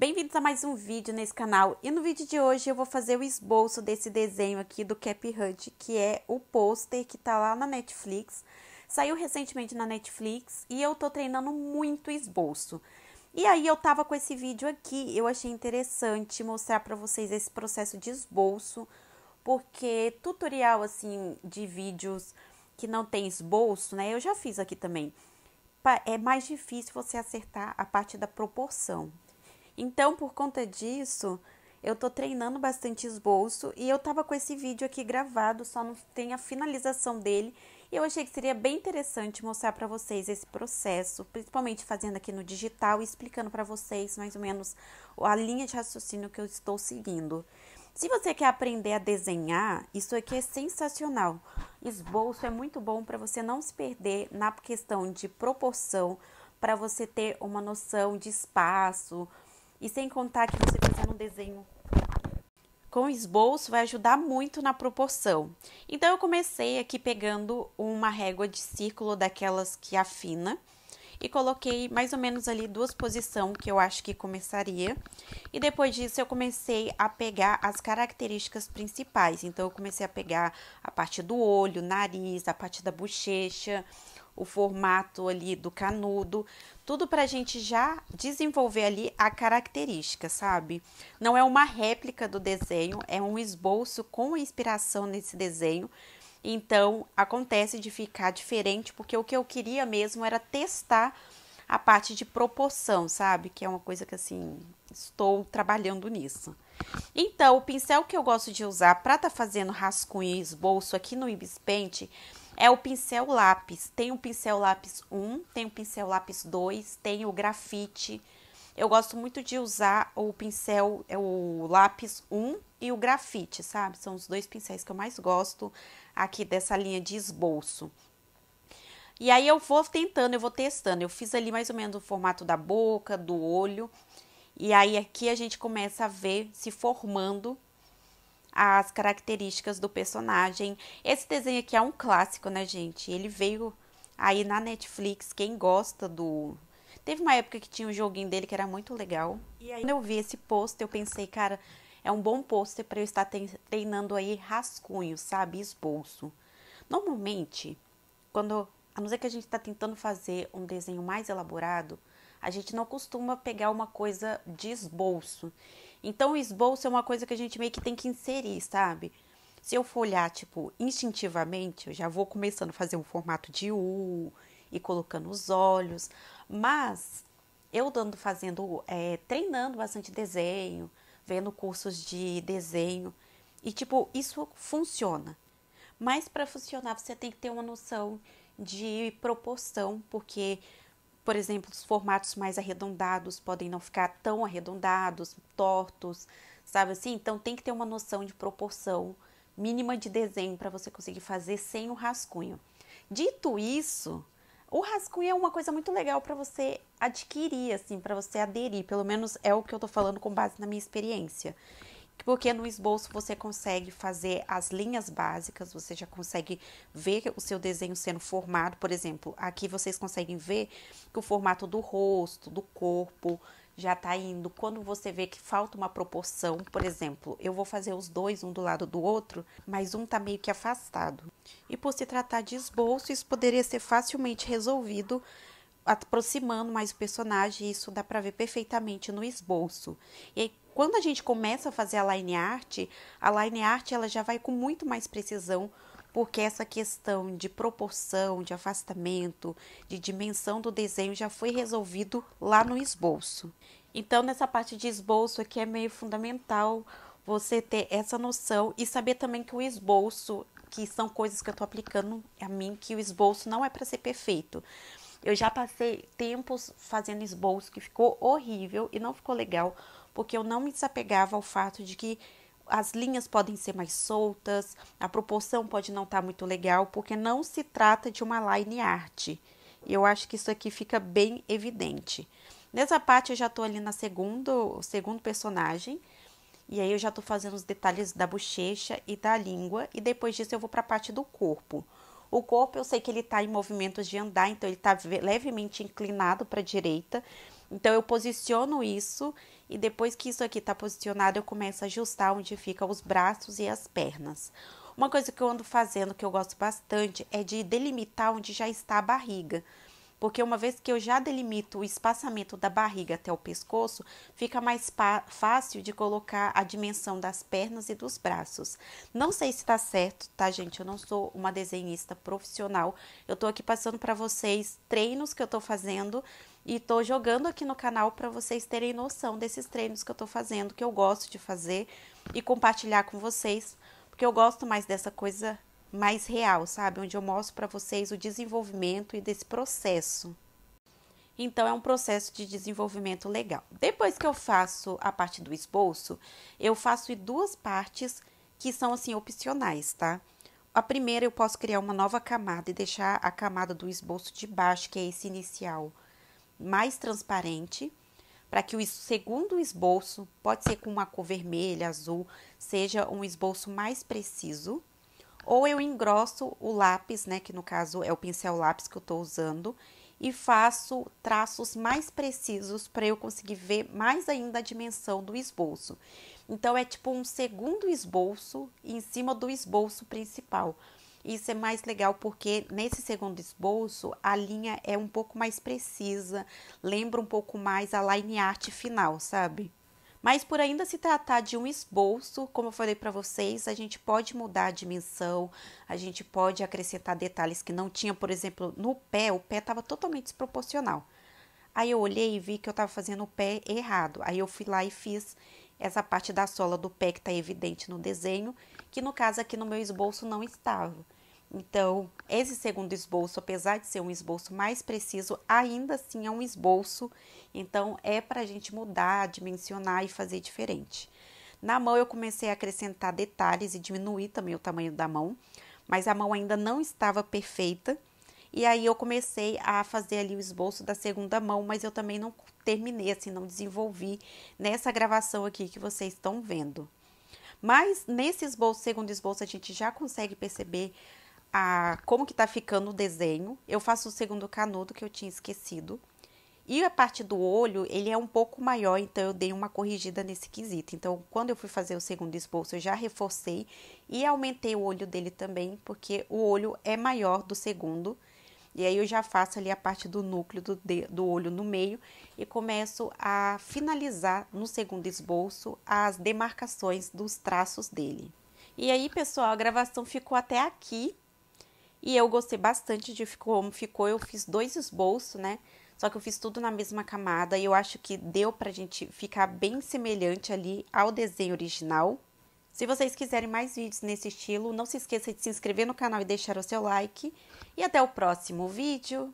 Bem-vindos a mais um vídeo nesse canal e no vídeo de hoje eu vou fazer o esboço desse desenho aqui do Cap Hunt que é o pôster que tá lá na Netflix. Saiu recentemente na Netflix e eu tô treinando muito esboço. E aí eu tava com esse vídeo aqui, eu achei interessante mostrar para vocês esse processo de esboço, porque tutorial assim de vídeos que não tem esboço, né? Eu já fiz aqui também. É mais difícil você acertar a parte da proporção, então, por conta disso, eu tô treinando bastante esboço e eu tava com esse vídeo aqui gravado, só não tem a finalização dele. E eu achei que seria bem interessante mostrar para vocês esse processo, principalmente fazendo aqui no digital e explicando para vocês mais ou menos a linha de raciocínio que eu estou seguindo. Se você quer aprender a desenhar, isso aqui é sensacional. Esboço é muito bom para você não se perder na questão de proporção, para você ter uma noção de espaço, e sem contar que você fizer um desenho com esboço vai ajudar muito na proporção. Então eu comecei aqui pegando uma régua de círculo daquelas que afina e coloquei mais ou menos ali duas posições que eu acho que começaria. E depois disso eu comecei a pegar as características principais. Então eu comecei a pegar a parte do olho, nariz, a parte da bochecha, o formato ali do canudo, tudo para a gente já desenvolver ali a característica, sabe? Não é uma réplica do desenho, é um esboço com inspiração nesse desenho. Então, acontece de ficar diferente, porque o que eu queria mesmo era testar a parte de proporção, sabe? Que é uma coisa que assim, estou trabalhando nisso. Então, o pincel que eu gosto de usar para estar tá fazendo rascunho e esboço aqui no Ibis Paint é o pincel lápis. Tem o pincel lápis 1, tem o pincel lápis 2, tem o grafite. Eu gosto muito de usar o pincel, é o lápis 1 e o grafite, sabe? São os dois pincéis que eu mais gosto aqui dessa linha de esboço. E aí eu vou tentando, eu vou testando. Eu fiz ali mais ou menos o formato da boca, do olho. E aí aqui a gente começa a ver se formando as características do personagem. Esse desenho aqui é um clássico, né, gente? Ele veio aí na Netflix. Quem gosta do. Teve uma época que tinha um joguinho dele que era muito legal. E aí, quando eu vi esse pôster, eu pensei, cara, é um bom pôster para eu estar treinando aí rascunho, sabe? Esboço. Normalmente, quando. A não ser que a gente está tentando fazer um desenho mais elaborado, a gente não costuma pegar uma coisa de esboço. Então, o esboço é uma coisa que a gente meio que tem que inserir, sabe? Se eu for olhar, tipo, instintivamente, eu já vou começando a fazer um formato de U e colocando os olhos, mas eu dando fazendo, é, treinando bastante desenho, vendo cursos de desenho, e tipo, isso funciona. Mas para funcionar, você tem que ter uma noção de proporção, porque por exemplo, os formatos mais arredondados podem não ficar tão arredondados, tortos, sabe assim? Então tem que ter uma noção de proporção mínima de desenho para você conseguir fazer sem o rascunho. Dito isso, o rascunho é uma coisa muito legal para você adquirir, assim, para você aderir. Pelo menos é o que eu estou falando com base na minha experiência porque no esboço você consegue fazer as linhas básicas, você já consegue ver o seu desenho sendo formado. Por exemplo, aqui vocês conseguem ver que o formato do rosto, do corpo já está indo. Quando você vê que falta uma proporção, por exemplo, eu vou fazer os dois um do lado do outro, mas um está meio que afastado. E por se tratar de esboço, isso poderia ser facilmente resolvido aproximando mais o personagem, isso dá para ver perfeitamente no esboço. E aí, quando a gente começa a fazer a line art, a line art ela já vai com muito mais precisão, porque essa questão de proporção, de afastamento, de dimensão do desenho já foi resolvido lá no esboço. Então, nessa parte de esboço aqui é meio fundamental você ter essa noção e saber também que o esboço, que são coisas que eu estou aplicando a mim, que o esboço não é para ser perfeito. Eu já passei tempos fazendo esboço que ficou horrível e não ficou legal, porque eu não me desapegava ao fato de que as linhas podem ser mais soltas, a proporção pode não estar tá muito legal, porque não se trata de uma line art. E eu acho que isso aqui fica bem evidente. Nessa parte eu já estou ali na segundo, segundo personagem, e aí eu já estou fazendo os detalhes da bochecha e da língua, e depois disso eu vou para a parte do corpo. O corpo eu sei que ele está em movimentos de andar, então ele está levemente inclinado para a direita. Então eu posiciono isso e depois que isso aqui está posicionado, eu começo a ajustar onde ficam os braços e as pernas. Uma coisa que eu ando fazendo que eu gosto bastante é de delimitar onde já está a barriga porque uma vez que eu já delimito o espaçamento da barriga até o pescoço, fica mais fácil de colocar a dimensão das pernas e dos braços. Não sei se tá certo, tá, gente? Eu não sou uma desenhista profissional. Eu tô aqui passando para vocês treinos que eu tô fazendo e tô jogando aqui no canal para vocês terem noção desses treinos que eu tô fazendo, que eu gosto de fazer e compartilhar com vocês, porque eu gosto mais dessa coisa mais real, sabe? Onde eu mostro para vocês o desenvolvimento e desse processo. Então, é um processo de desenvolvimento legal. Depois que eu faço a parte do esboço, eu faço duas partes que são, assim, opcionais, tá? A primeira, eu posso criar uma nova camada e deixar a camada do esboço de baixo, que é esse inicial, mais transparente, para que o segundo esboço, pode ser com uma cor vermelha, azul, seja um esboço mais preciso. Ou eu engrosso o lápis, né, que no caso é o pincel lápis que eu estou usando, e faço traços mais precisos para eu conseguir ver mais ainda a dimensão do esboço. Então é tipo um segundo esboço em cima do esboço principal. Isso é mais legal porque nesse segundo esboço a linha é um pouco mais precisa, lembra um pouco mais a line art final, sabe? Mas por ainda se tratar de um esboço, como eu falei para vocês, a gente pode mudar a dimensão, a gente pode acrescentar detalhes que não tinha, por exemplo, no pé, o pé estava totalmente desproporcional. Aí eu olhei e vi que eu estava fazendo o pé errado. Aí eu fui lá e fiz essa parte da sola do pé que está evidente no desenho, que no caso aqui no meu esboço não estava. Então, esse segundo esboço, apesar de ser um esboço mais preciso, ainda assim é um esboço, então é para a gente mudar, dimensionar e fazer diferente. Na mão, eu comecei a acrescentar detalhes e diminuir também o tamanho da mão, mas a mão ainda não estava perfeita. E aí eu comecei a fazer ali o esboço da segunda mão, mas eu também não terminei, assim, não desenvolvi nessa gravação aqui que vocês estão vendo. Mas nesse esboço, segundo esboço, a gente já consegue perceber a como que tá ficando o desenho. Eu faço o segundo canudo que eu tinha esquecido. E a parte do olho, ele é um pouco maior, então eu dei uma corrigida nesse quesito. Então, quando eu fui fazer o segundo esboço, eu já reforcei e aumentei o olho dele também, porque o olho é maior do segundo. E aí eu já faço ali a parte do núcleo do, de, do olho no meio e começo a finalizar no segundo esboço as demarcações dos traços dele. E aí, pessoal, a gravação ficou até aqui. E eu gostei bastante de como ficou. Eu fiz dois esboços, né? Só que eu fiz tudo na mesma camada e eu acho que deu pra gente ficar bem semelhante ali ao desenho original. Se vocês quiserem mais vídeos nesse estilo, não se esqueça de se inscrever no canal e deixar o seu like. E até o próximo vídeo!